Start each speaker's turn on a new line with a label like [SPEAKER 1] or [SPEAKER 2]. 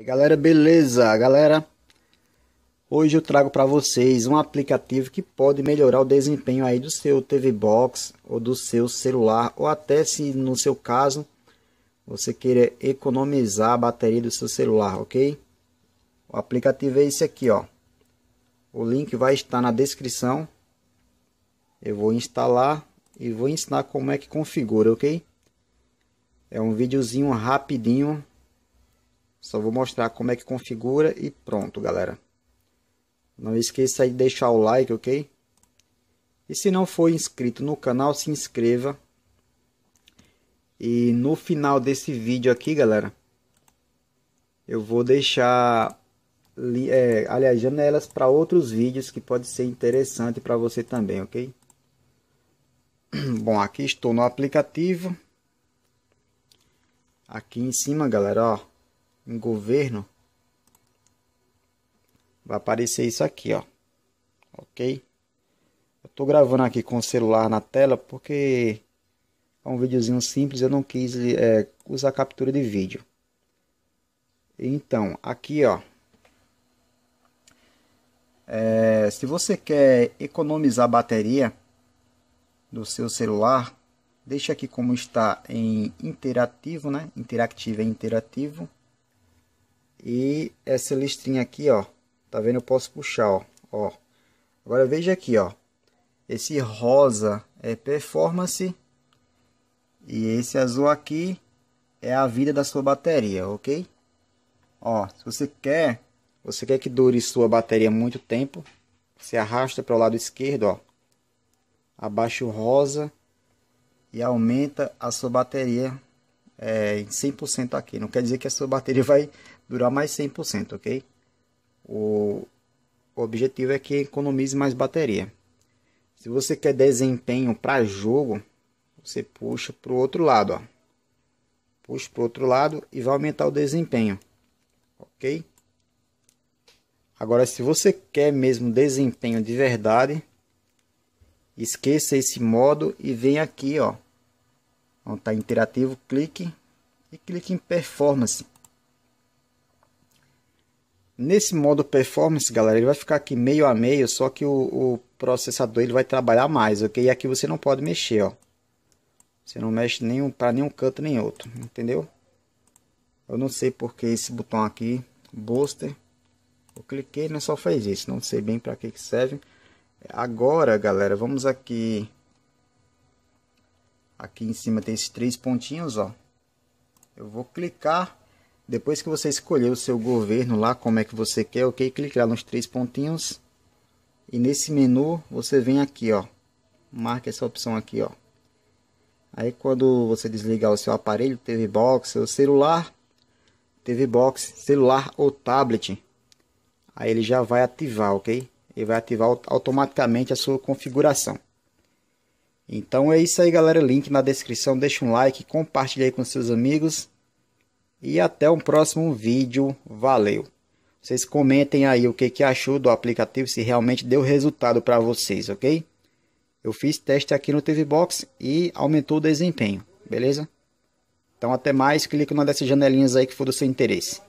[SPEAKER 1] Galera, beleza? Galera, hoje eu trago para vocês um aplicativo que pode melhorar o desempenho aí do seu TV Box ou do seu celular, ou até se no seu caso você queira economizar a bateria do seu celular, ok? O aplicativo é esse aqui, ó. O link vai estar na descrição. Eu vou instalar e vou ensinar como é que configura, ok? É um videozinho rapidinho só vou mostrar como é que configura e pronto, galera. Não esqueça de deixar o like, ok? E se não for inscrito no canal, se inscreva. E no final desse vídeo aqui, galera, eu vou deixar, é, aliás, janelas para outros vídeos que pode ser interessante para você também, ok? Bom, aqui estou no aplicativo. Aqui em cima, galera, ó, em governo, vai aparecer isso aqui, ó. Ok? Eu tô gravando aqui com o celular na tela porque é um videozinho simples, eu não quis é, usar captura de vídeo. Então, aqui, ó. É, se você quer economizar bateria do seu celular, deixa aqui como está em interativo, né? Interativo é interativo e essa listrinha aqui, ó, tá vendo? Eu posso puxar, ó, ó. Agora veja aqui, ó. Esse rosa é performance e esse azul aqui é a vida da sua bateria, ok? Ó, se você quer, você quer que dure sua bateria muito tempo, você arrasta para o lado esquerdo, ó. Abaixa o rosa e aumenta a sua bateria é, em 100% aqui. Não quer dizer que a sua bateria vai durar mais 100%, ok? O objetivo é que economize mais bateria. Se você quer desempenho para jogo, você puxa para o outro lado, ó. Puxa para o outro lado e vai aumentar o desempenho, ok? Agora, se você quer mesmo desempenho de verdade, esqueça esse modo e vem aqui, ó, onde então, está interativo, clique e clique em performance. Nesse modo performance, galera, ele vai ficar aqui meio a meio, só que o, o processador ele vai trabalhar mais, ok? E aqui você não pode mexer, ó. Você não mexe nenhum para nenhum canto nem outro, entendeu? Eu não sei porque esse botão aqui, booster, eu cliquei, não só fez isso, não sei bem para que que serve. Agora, galera, vamos aqui Aqui em cima tem esses três pontinhos, ó. Eu vou clicar. Depois que você escolher o seu governo lá, como é que você quer, ok? Clique lá nos três pontinhos. E nesse menu, você vem aqui, ó. Marca essa opção aqui, ó. Aí quando você desligar o seu aparelho, TV Box, seu celular, TV Box, celular ou tablet, aí ele já vai ativar, ok? Ele vai ativar automaticamente a sua configuração. Então é isso aí, galera. Link na descrição. Deixa um like, compartilha aí com seus amigos. E até um próximo vídeo. Valeu! Vocês comentem aí o que, que achou do aplicativo, se realmente deu resultado para vocês, ok? Eu fiz teste aqui no TV Box e aumentou o desempenho, beleza? Então até mais, clica numa dessas janelinhas aí que for do seu interesse.